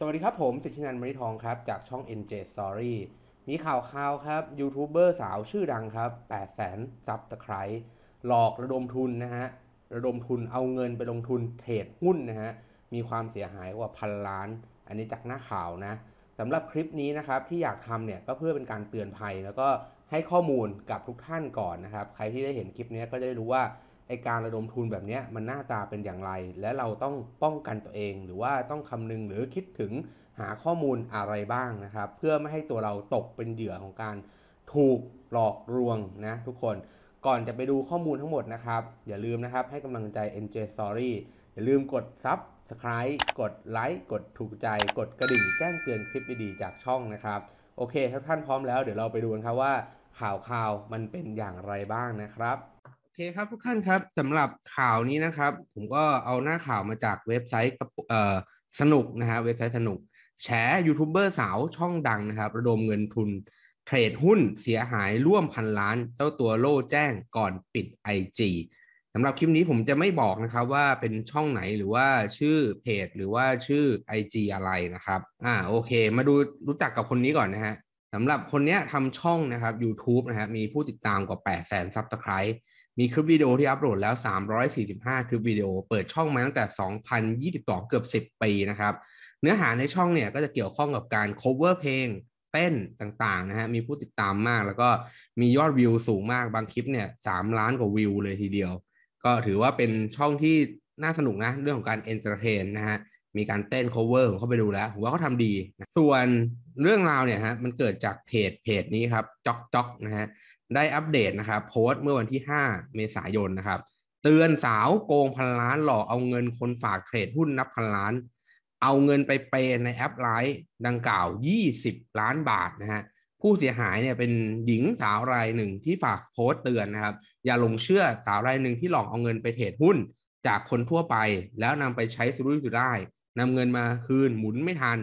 สวัสดีครับผมสิทธินันมริทองครับ จากช่อง NJ Story มีข่าวข่าวครับยูทูบเบอร์สาวชื่อดังครับ8 0 0 0 0ซับสไคร์หลอกระดมทุนนะฮะ ระดมทุนเอาเงินไปลงทุนเทรดหุ้นนะฮะ มีความเสียหายกว่าพันล้าน อันนี้จากหน้าข่าวนะสำหรับคลิปนี้นะครับ ที่อยากทำเนี่ย ก็เพื่อเป็นการเตือนภัย แล้วก็ให้ข้อมูลกับทุกท่านก่อนนะครับใครที่ได้เห็นคลิปนี้ก็จะได้รู้ว่าไอการระดมทุนแบบนี้มันหน้าตาเป็นอย่างไร และเราต้องป้องกันตัวเอง หรือว่าต้องคำนึงหรือคิดถึงหาข้อมูลอะไรบ้างนะครับ เพื่อไม่ให้ตัวเราตกเป็นเหยื่อของการถูกหลอกลวงนะทุกคนก่อนจะไปดูข้อมูลทั้งหมดนะครับ อย่าลืมนะครับ ให้กำลังใจ NJ Story อย่าลืมกด Subscribe กดไลค์กดถูกใจกดกระดิ่งแจ้งเตือนคลิปดีๆจากช่องนะครับโอเคถ้าท่านพร้อมแล้วเดี๋ยวเราไปดูกันครับว่า ข่าวข่าวมันเป็นอย่างไรบ้างนะครับเคครับ ทุกท่านครับสำหรับข่าวนี้นะครับผมก็เอาหน้าข่าวมาจากเว็บไซต์เอ่อสนุกนะฮะเว็บไซต์สนุกแฉยูทูบเบอร์สาวช่องดังนะครับระดมเงินทุน เทรดหุ้นเสียหายร่วมพันล้านเจ้าตัวโล่แจ้งก่อนปิด IG สำหรับคลิปนี้ผมจะไม่บอกนะครับว่าเป็นช่องไหนหรือว่าชื่อเพจ หรือว่าชื่อ IG อะไรนะครับอ่าโอเค มาดูรู้จักกับคนนี้ก่อนนะฮะสำหรับคนนี้ทำช่องนะครับ YouTube นะครับมีผู้ติดตามกว่า8 0 0 0 0นซับสไครต์มีคลิปวิดีโอที่อัปโหลดแล้ว 345 คลิปวิดีโอ เปิดช่องมาตั้งแต่ 2022 เกือบ 10 ปีนะครับ เนื้อหาในช่องเนี่ยก็จะเกี่ยวข้องกับการ cover เพลง เต้นต่างๆนะฮะ มีผู้ติดตามมาก แล้วก็มียอดวิวสูงมาก บางคลิปเนี่ย 3 ล้านกว่าวิวเลยทีเดียว ก็ถือว่าเป็นช่องที่น่าสนุกนะ เรื่องของการเอนเตอร์เทนนะฮะ มีการเต้น cover องเข้าไปดูแล้วผมว่าเขาทำดี ส่วนเรื่องราวเนี่ยฮะ มันเกิดจากเพจเพจนี้ครับจ็อกจ็อกนะฮะได้อัปเดตนะครับ โพสต์เมื่อวันที่ 5 เมษายนนะครับเตือนสาวโกงพันล้านหลอกเอาเงินคนฝากเทรดหุ้นนับพันล้านเอาเงินไปเปย์ในแอปไลฟ์ดังกล่าว 20 ล้านบาทนะฮะผู้เสียหายเนี่ยเป็นหญิงสาวรายหนึ่งที่ฝากโพสต์เตือนนะครับอย่าหลงเชื่อสาวรายหนึ่งที่หลอกเอาเงินไปเทรดหุ้น จากคนทั่วไป แล้วนำไปใช้สุรุ่ยสุร่ายนำเงินมาคืนหมุนไม่ทัน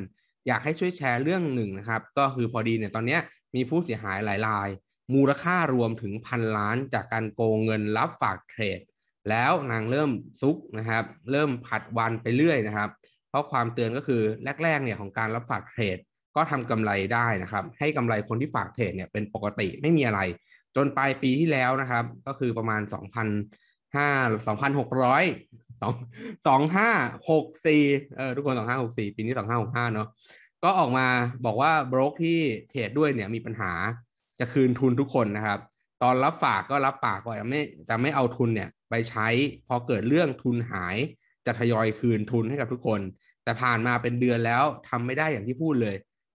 อยากให้ช่วยแชร์เรื่องหนึ่งนะครับก็คือพอดีเนี่ยตอนนี้มีผู้เสียหายหลายรายมูลค่ารวมถึงพันล้านจากการโกงเงินรับฝากเทรดแล้วนางเริ่มซุกนะครับเริ่มผัดวันไปเรื่อยนะครับ เพราะความเตือนก็คือแรกๆเนี่ยของการรับฝากเทรดก็ทำกำไรได้นะครับให้กำไรคนที่ฝากเทรดเนี่ยเป็นปกติไม่มีอะไร จนปลายปีที่แล้วนะครับ ก็คือประมาณ2 0 0 5 2,600 2 2564เออทุกคน 2564ปีนี้2565เนาะก็ออกมาบอกว่าบรกที่เทรดด้วยเนี่ยมีปัญหาจะคืนทุนทุกคนนะครับ ตอนรับฝากก็รับปากว่าจะไม่จะไม่เอาทุนเนี่ยไปใช้พอเกิดเรื่องทุนหายจะทยอยคืนทุนให้กับทุกคน แต่ผ่านมาเป็นเดือนแล้วทำไม่ได้อย่างที่พูดเลย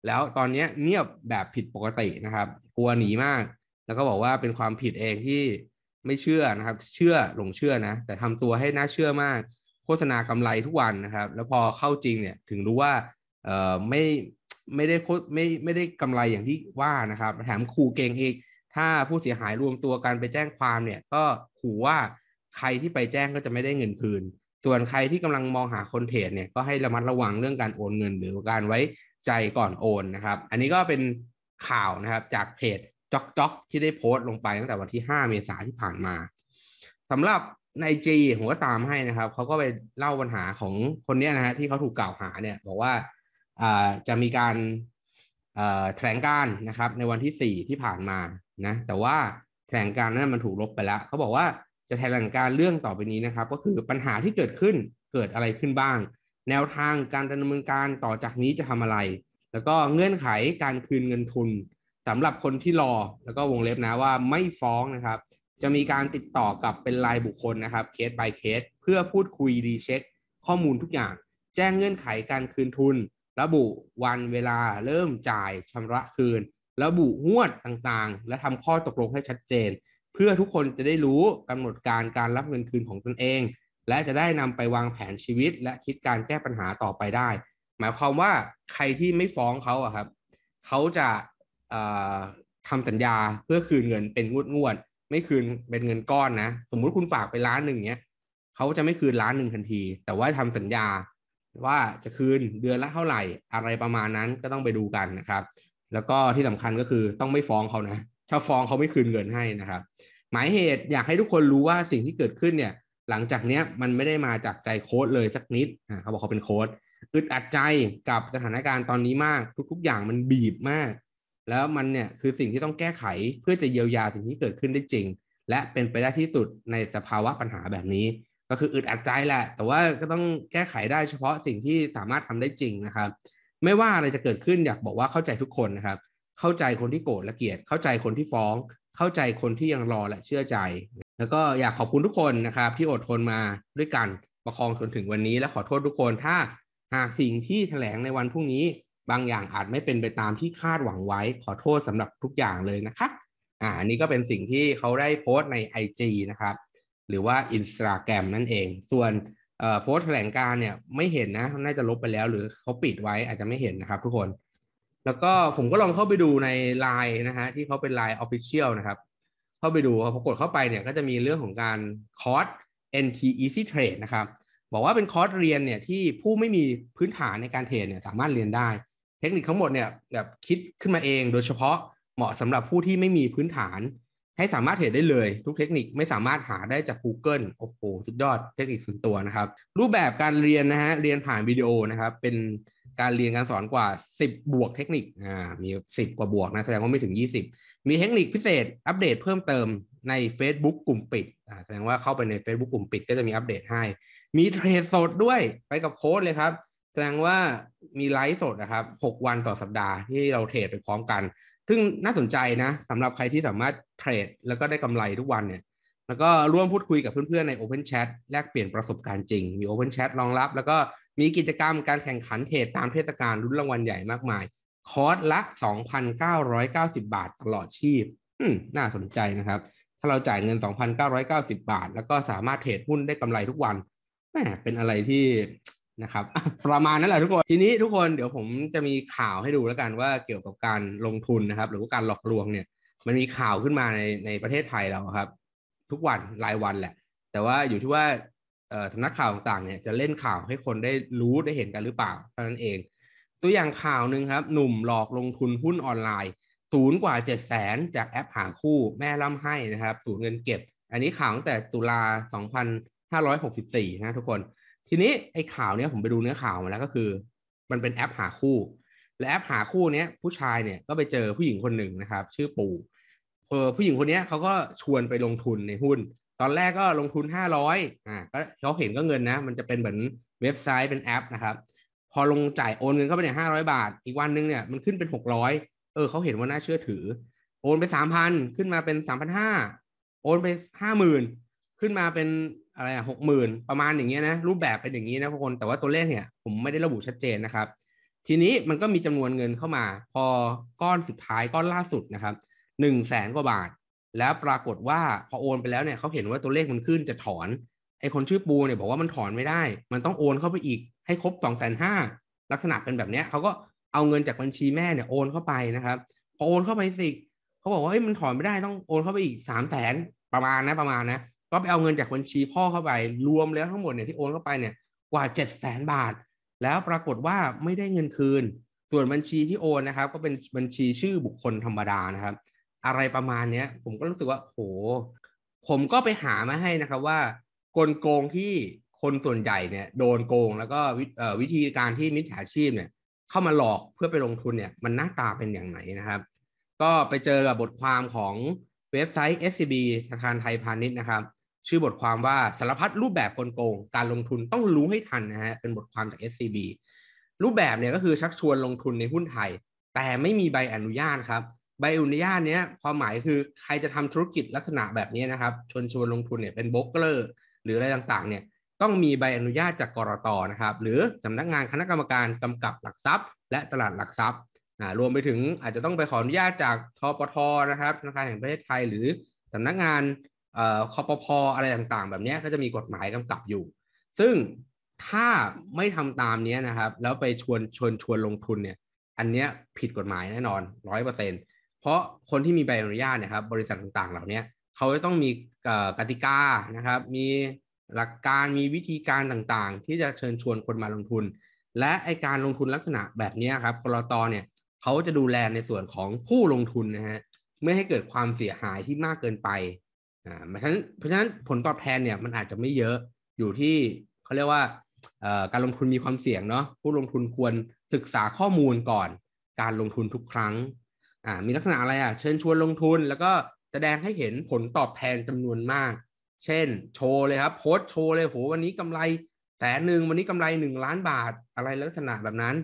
แล้วตอนนี้เงียบแบบผิดปกตินะครับ กลัวหนีมากแล้วก็บอกว่าเป็นความผิดเองที่ไม่เชื่อนะครับ เชื่อหลงเชื่อนะแต่ทำตัวให้น่าเชื่อมาก โฆษณากำไรทุกวันนะครับ แล้วพอเข้าจริงเนี่ยถึงรู้ว่าเออไม่ไม่ได้ไม่ไม่ได้กำไรอย่างที่ว่านะครับ แถมขู่เก่งอีก ถ้าผู้เสียหายรวมตัวกันไปแจ้งความเนี่ยก็ขู่ว่าใครที่ไปแจ้งก็จะไม่ได้เงินคืน ส่วนใครที่กำลังมองหาคนเทรดเนี่ยก็ให้ระมัดระวังเรื่องการโอนเงิน หรือการไว้ใจก่อนโอนนะครับ อันนี้ก็เป็นข่าวนะครับ จากเพจจ็อกจ็อกที่ได้โพสต์ลงไปตั้งแต่วันที่ 5 เมษายนที่ผ่านมาสำหรับในจีผมก็ตามให้นะครับเขาก็ไปเล่าปัญหาของคนเนี้ยนะฮะที่เขาถูกกล่าวหาเนี่ยบอกว่าจะมีการแถลงการนะครับในวันที่ 4 ที่ผ่านมานะแต่ว่าแถลงการนั้นมันถูกลบไปแล้ว เขาบอกว่าจะแถลงการเรื่องต่อไปนี้นะครับก็คือปัญหาที่เกิดขึ้นเกิดอะไรขึ้นบ้าง แนวทางการดำเนินการต่อจากนี้จะทำอะไร แล้วก็เงื่อนไขการคืนเงินทุน สำหรับคนที่รอ แล้วก็วงเล็บนะว่าไม่ฟ้องนะครับจะมีการติดต่อกับเป็นรายบุคคลนะครับเคส by เคสเพื่อพูดคุยรีเช็คข้อมูลทุกอย่าง แจ้งเงื่อนไขการคืนทุนระบุวันเวลาเริ่มจ่ายชำระคืน ระบุงวดต่างๆ และทำข้อตกลงให้ชัดเจน เพื่อทุกคนจะได้รู้กำหนดการการรับเงินคืนของตนเอง และจะได้นำไปวางแผนชีวิต และคิดการแก้ปัญหาต่อไปได้ หมายความว่าใครที่ไม่ฟ้องเขาอะครับเขาจะทำสัญญาเพื่อคืนเงินเป็นงวดงวดไม่คืนเป็นเงินก้อนนะ สมมุติคุณฝากไปล้านหนึ่งเนี้ยเขาจะไม่คืนล้านหนึ่งทันที แต่ว่าทำสัญญาว่าจะคืนเดือนละเท่าไหร่อะไรประมาณนั้นก็ต้องไปดูกันนะครับแล้วก็ที่สำคัญก็คือต้องไม่ฟ้องเขานะถ้าฟ้องเขาไม่คืนเงินให้นะครับ หมายเหตุอยากให้ทุกคนรู้ว่าสิ่งที่เกิดขึ้นเนี่ย หลังจากเนี้ยมันไม่ได้มาจากใจโค้ดเลยสักนิดอ่าเขาบอกเขาเป็นโค้ดอึดอัดใจกับสถานการณ์ตอนนี้มากทุกๆ อย่างมันบีบมาก แล้วมันเนี่ยคือสิ่งที่ต้องแก้ไข เพื่อจะเยียวยาสิ่งที่เกิดขึ้นได้จริง และเป็นไปได้ที่สุดในสภาวะปัญหาแบบนี้ก็คืออึดอัดใจแหละ แต่ว่าก็ต้องแก้ไขได้เฉพาะสิ่งที่สามารถทำได้จริงนะครับ ไม่ว่าอะไรจะเกิดขึ้นอยากบอกว่าเข้าใจทุกคนนะครับ เข้าใจคนที่โกรธและเกลียด เข้าใจคนที่ฟ้อง เข้าใจคนที่ยังรอและเชื่อใจ แล้วก็อยากขอบคุณทุกคนนะครับ ที่อดทนมาด้วยกันประคองจนถึงวันนี้และขอโทษทุกคนถ้า หากสิ่งที่แถลงในวันพรุ่งนี้บางอย่างอาจไม่เป็นไปตามที่คาดหวังไว้ขอโทษสำหรับทุกอย่างเลยนะคะอ่านี่ก็เป็นสิ่งที่เขาได้โพสต์ใน IG นะครับหรือว่า i n s t a g r รมนั่นเอง ส่วนโพสต์แถลงการเนี่ยไม่เห็นนะน่าจะลบไปแล้ว หรือเขาปิดไว้อาจจะไม่เห็นนะครับทุกคน แล้วก็ผมก็ลองเข้าไปดูใน l ล n e นะฮะที่เขาเป็น l ล n e Official นะครับ เข้าไปดูพอกดเข้าไปเนี่ยก็จะมีเรื่องของการคอร์ส NT Easy Trade นะครับ บอกว่าเป็นคอร์สเรียนเนี่ยที่ผู้ไม่มีพื้นฐานในการเทรดเนี่ยสามารถเรียนได้ เทคนิคทั้งหมดเนี่ยแบบคิดขึ้นมาเอง โดยเฉพาะเหมาะสำหรับผู้ที่ไม่มีพื้นฐานให้สามารถเห็นได้เลยทุกเทคนิคไม่สามารถหาได้จาก Google โอ้โหสุดยอดเทคนิคส่วนตัวนะครับ รูปแบบการเรียนนะฮะเรียนผ่านวิดีโอนะครับ เป็นการเรียนการสอนกว่า 10 บวกเทคนิคอ่ามี 10 กว่าบวกนะแสดงว่าไม่ถึง 20 มีเทคนิคพิเศษ อัปเดตเพิ่มเติมใน Facebook กลุ่มปิดอ่าแสดงว่าเข้าไปใน Facebook กลุ่มปิด ก็จะมีอัปเดตให้ มีเทรดสดด้วยไปกับโค้ดเลยครับแสดงว่ามีไลฟ์สดนะครับ6วันต่อสัปดาห์ที่เราเทรดไปพร้อมกันซึ่งน่าสนใจนะสำหรับใครที่สามารถเทรดแล้วก็ได้กำไรทุกวันเนี่ย แล้วก็ร่วมพูดคุยกับเพื่อนๆใน Open Chat แลกเปลี่ยนประสบการณ์จริง มี Open Chat รองรับ แล้วก็มีกิจกรรมการแข่งขันเทรดตามเทศกาลรุ่นรางวัลใหญ่มากมาย คอร์สละ 2,990 บาทตลอดชีพน่าสนใจนะครับ ถ้าเราจ่ายเงิน 2,990 บาท แล้วก็สามารถเทรดหุ้นได้กำไรทุกวันแมเป็นอะไรที่นะครับประมาณนั้นแหละทุกคนทีนี้ทุกคนเดี๋ยวผมจะมีข่าวให้ดูแล้วกันว่าเกี่ยวกับการลงทุนนะครับหรือว่าการหลอกลวงเนี่ย มันมีข่าวขึ้นมาในในประเทศไทยเราครับ ทุกวันรายวันแหละ แต่ว่าอยู่ที่ว่าสำนักข่าวต่างๆ เนี่ยจะเล่นข่าวให้คนได้รู้ได้เห็นกันหรือเปล่าเท่านั้นเอง ตัวอย่างข่าวหนึ่งครับหนุ่มหลอกลงทุนหุ้นออนไลน์ศูนย์กว่าเจ็ดแสนจากแอปหาคู่แม่ล่ำให้นะครับสูญเงินเก็บอันนี้ข่าวตั้งแต่ตุลา2564นะทุกคนทีนี้ ไอ้ข่าวเนี้ยผมไปดูเนื้อข่าวมาแล้วก็คือ มันเป็นแอปหาคู่ และแอปหาคู่เนี้ยผู้ชายเนี่ยก็ไปเจอผู้หญิงคนหนึ่งนะครับ ชื่อปู่เออผู้หญิงคนเนี้ยเขาก็ชวนไปลงทุนในหุ้น ตอนแรกก็ลงทุนห้าร้อยอ่าก็เขาเห็นก็เงินนะมันจะเป็นเหมือนเว็บไซต์เป็นแอปนะครับ พอลงจ่ายโอนเงินเข้าไปเนี่ยห้าร้อยบาท อีกวันนึงเนี่ยมันขึ้นเป็นหกร้อยเออเขาเห็นว่าน่าเชื่อถือ โอนไปสามพันขึ้นมาเป็นสามพันห้าโอนไปห้าหมื่นขึ้นมาเป็นอะไรหกหมื่นประมาณอย่างเงี้ยนะรูปแบบเป็นอย่างนี้นะทุกคนแต่ว่าตัวเลขเนี่ยผมไม่ได้ระบุชัดเจนนะครับ ทีนี้มันก็มีจำนวนเงินเข้ามาพอก้อนสุดท้ายก้อนล่าสุดนะครับหนึ่งแสนกว่าบาท แล้วปรากฏว่าพอโอนไปแล้วเนี่ยเขาเห็นว่าตัวเลขมันขึ้นจะถอน ไอคนชื่อปูเนี่ยบอกว่ามันถอนไม่ได้ มันต้องโอนเข้าไปอีกให้ครบสองแสนห้าลักษณะเป็นแบบเนี้ยเขาก็เอาเงินจากบัญชีแม่เนี่ยโอนเข้าไปนะครับพอโอนเข้าไปสิเขาบอกว่าเฮ้ยมันถอนไม่ได้ต้องโอนเข้าไปอีกสามแสนประมาณนะประมาณนะก็ไปเอาเงินจากบัญชีพ่อเข้าไป รวมแล้วทั้งหมดเนี่ยที่โอนเข้าไปเนี่ยกว่าเจ็ดแสนบาท แล้วปรากฏว่าไม่ได้เงินคืนส่วนบัญชีที่โอนนะครับ ก็เป็นบัญชีชื่อบุคคลธรรมดานะครับ อะไรประมาณเนี้ยผมก็รู้สึกว่าโห ผมก็ไปหามาให้นะครับว่ากลโกงที่คนส่วนใหญ่เนี่ยโดนโกงแล้วก็วิธีการที่มิจฉาชีพเนี่ย เข้ามาหลอกเพื่อไปลงทุนเนี่ยมันหน้าตาเป็นอย่างไหนนะครับ ก็ไปเจอกับบทความของเว็บไซต์ SCB ธนาคารไทยพาณิชย์นะครับชื่อบทความว่าสารพัดรูปแบบกลโกงการลงทุนต้องรู้ให้ทันนะฮะเป็นบทความจาก SCB รูปแบบเนี่ยก็คือชักชวนลงทุนในหุ้นไทย แต่ไม่มีใบอนุญาตครับ ใบอนุญาตเนี้ยความหมายคือใครจะทำธุรกิจลักษณะแบบนี้นะครับชวนชวนลงทุนเนี่ยเป็นบล็อกเกอร์ หรืออะไรต่างๆเนี่ยต้องมีใบอนุญาตจากกรตนะครับ หรือสำนักงานคณะกรรมการกำกับหลักทรัพย์ และตลาดหลักทรัพย์รวมไปถึงอาจจะต้องไปขออนุญาตจากทปทนะครับธนาคารแห่งประเทศไทย หรือสำนักงานคอปพออะไรต่างๆ แบบนี้ก็จะมีกฎหมายกำกับอยู่ ซึ่งถ้าไม่ทำตามนี้นะครับแล้วไปชวนชวนชวนลงทุนเนี่ยอันเนี้ยผิดกฎหมายแน่นอนร้อยเปอร์เซ็นเพราะคนที่มีใบอนุญาตนะครับบริษัทต่างๆ เหล่านี้เขาจะต้องมีกติกานะครับมีหลักการมีวิธีการต่างๆ ที่จะเชิญชวนคนมาลงทุน และไอการลงทุนลักษณะแบบนี้ครับกรอตเนี่ยเขาจะดูแลในส่วนของผู้ลงทุนนะฮะไม่ให้เกิดความเสียหายที่มากเกินไปเพราะฉะนั้นเพราะฉะนั้นผลตอบแทนเนี่ยมันอาจจะไม่เยอะอยู่ที่เขาเรียกว่าการลงทุนมีความเสี่ยงเนาะผู้ลงทุนควรศึกษาข้อมูลก่อน การลงทุนทุกครั้งมีลักษณะอะไรอ่ะเชิญชวนลงทุนแล้วก็แสดงให้เห็นผลตอบแทนจำนวนมาก เช่นโชว์เลยครับโพสโชว์เลยโหวันนี้กำไรแสนหนึ่งวันนี้กำไรหนึ่งล้านบาทอะไรลักษณะแบบนั้น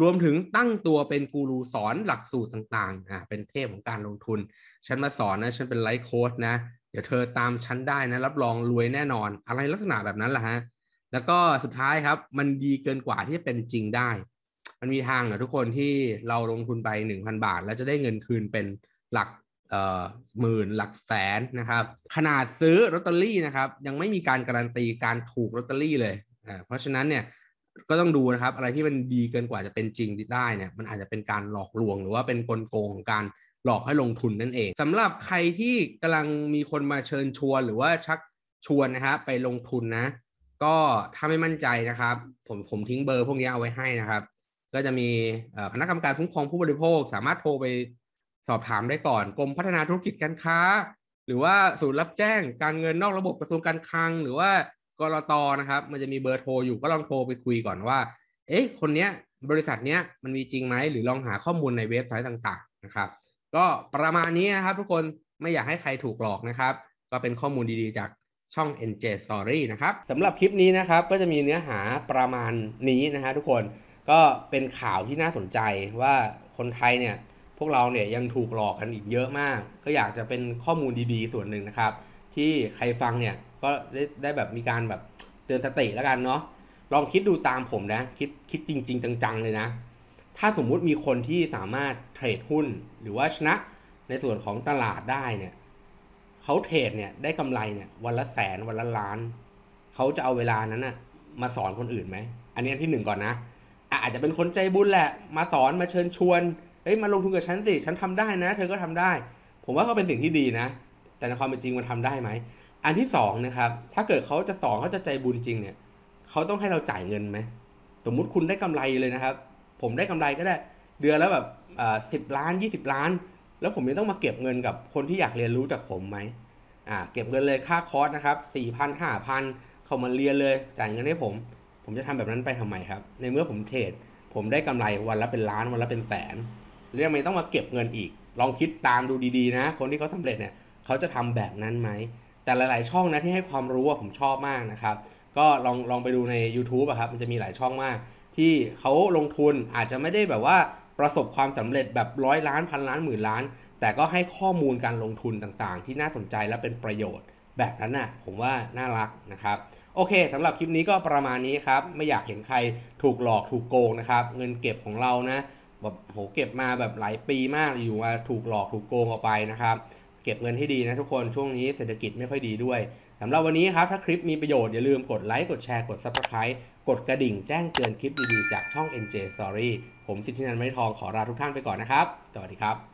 รวมถึงตั้งตัวเป็นกูรูสอนหลักสูตรต่างๆอ่าเป็นเทพของการลงทุนฉันมาสอนนะฉันเป็นไลฟ์โค้ชนะเดี๋ยวเธอ ตามฉันได้นะรับรองรวยแน่นอนอะไรลักษณะแบบนั้นแหละฮะแล้วก็สุดท้ายครับมันดีเกินกว่าที่จะเป็นจริงได้ มันมีทางเหรอทุกคนที่เราลงทุนไป 1,000 บาท แล้วจะได้เงินคืนเป็นหลักเอ่อหมื่นหลักแสนนะครับ ขนาดซื้อลอตเตอรี่นะครับ ยังไม่มีการการันตีการถูกลอตเตอรี่เลยอ่าเพราะฉะนั้นเนี่ยก็ต้องดูนะครับอะไรที่มันดีเกินกว่าจะเป็นจริงได้เนี่ยมันอาจจะเป็นการหลอกลวง หรือว่าเป็นกลโกงของการหลอกให้ลงทุนนั่นเอง สำหรับใครที่กำลังมีคนมาเชิญชวนหรือว่าชักชวนนะครับไปลงทุนนะ ก็ถ้าไม่มั่นใจนะครับ ผมผมทิ้งเบอร์พวกนี้เอาไว้ให้นะครับ ก็จะมีคณะกรรมการคุ้มครองผู้บริโภคสามารถโทรไปสอบถามได้ก่อนกรมพัฒนาธุรกิจการค้า หรือว่าศูนย์รับแจ้งการเงินนอกระบบกระทรวงการคลังหรือว่ากรตนะครับ มันจะมีเบอร์โทรอยู่ก็ลองโทรไปคุยก่อนว่า เอ๊ะคนเนี้ยบริษัทเนี้ยมันมีจริงไหมหรือลองหาข้อมูลในเว็บไซต์ต่างๆ นะครับก็ประมาณนี้นะครับทุกคนไม่อยากให้ใครถูกหลอกนะครับ ก็เป็นข้อมูลดีๆจากช่อง NJ Story นะครับสำหรับคลิปนี้นะครับก็จะมีเนื้อหาประมาณนี้นะฮะทุกคนก็เป็นข่าวที่น่าสนใจว่าคนไทยเนี่ยพวกเราเนี่ยยังถูกหลอกกันอีกเยอะมาก ก็อยากจะเป็นข้อมูลดี ๆ ส่วนหนึ่งนะครับ ที่ใครฟังเนี่ยก็ได้ได้แบบมีการแบบเตือนสติแล้วกันเนาะลองคิดดูตามผมนะคิดคิดจริง ๆ จังๆเลยนะถ้าสมมุติมีคนที่สามารถเทรดหุ้นหรือว่าชนะ ในส่วนของตลาดได้เนี่ยเขาเทรดเนี่ย ได้กำไรเนี่ย วันละแสนวันละล้าน เขาจะเอาเวลานั้นนะมาสอนคนอื่นไหมอันนี้ที่หนึ่งก่อนนะอาจจะเป็นคนใจบุญแหละ มาสอนมาเชิญชวนเอ้ยมาลงทุนกับฉันสิฉันทำได้นะ เธอก็ทำได้ ผมว่าก็เป็นสิ่งที่ดีนะ แต่ในความเป็นจริงมันทำได้ไหมอันที่สองนะครับ ถ้าเกิดเขาจะสอนเขาจะใจบุญจริง เนี่ยเขาต้องให้เราจ่ายเงินไหมสมมุติคุณได้กำไรเลยนะครับผมได้กำไรก็ได้เดือนแล้วแบบสิบล้าน 20 ล้าน แล้วผมยังต้องมาเก็บเงินกับคนที่อยากเรียนรู้จากผมไหมอ่าเก็บเงินเลยค่าคอร์สนะครับสี่พันห้าพันเขามาเรียนเลยจ่ายเงินให้ผม ผมจะทำแบบนั้นไปทำไมครับ ในเมื่อผมเทรดผมได้กำไรวันละเป็นล้านวันละเป็นแสนเรื่องไม่ต้องมาเก็บเงินอีก ลองคิดตามดูดีๆนะ คนที่เขาสาเร็จเนี่ยเขาจะทำแบบนั้นไหมแต่หลายๆช่องนะที่ให้ความรู้ผมชอบมากนะครับก็ลองลองไปดูใน YouTube อะครับมันจะมีหลายช่องมากที่เขาลงทุนอาจจะไม่ได้แบบว่าประสบความสำเร็จแบบร้อยล้านพันล้านหมื่นล้าน แต่ก็ให้ข้อมูลการลงทุนต่างๆ ที่น่าสนใจและเป็นประโยชน์แบบนั้นน่ะผมว่าน่ารักนะครับ โอเคสำหรับคลิปนี้ก็ประมาณนี้ครับไม่อยากเห็นใครถูกหลอกถูกโกงนะครับเงินเก็บของเรานะแบบโหเก็บมาแบบหลายปีมากอยู่มาถูกหลอกถูกโกงออกไปนะครับเก็บเงินให้ดีนะทุกคนช่วงนี้เศรษฐกิจไม่ค่อยดีด้วยสำหรับวันนี้ครับถ้าคลิปมีประโยชน์อย่าลืมกดไลค์กดแชร์กด Subscribe กดกระดิ่งแจ้งเตือนคลิปดีๆ จากช่อง NJ Story ผมสิทธินันท์ไม้ทอง ขอลาทุกท่านไปก่อนนะครับ สวัสดีครับ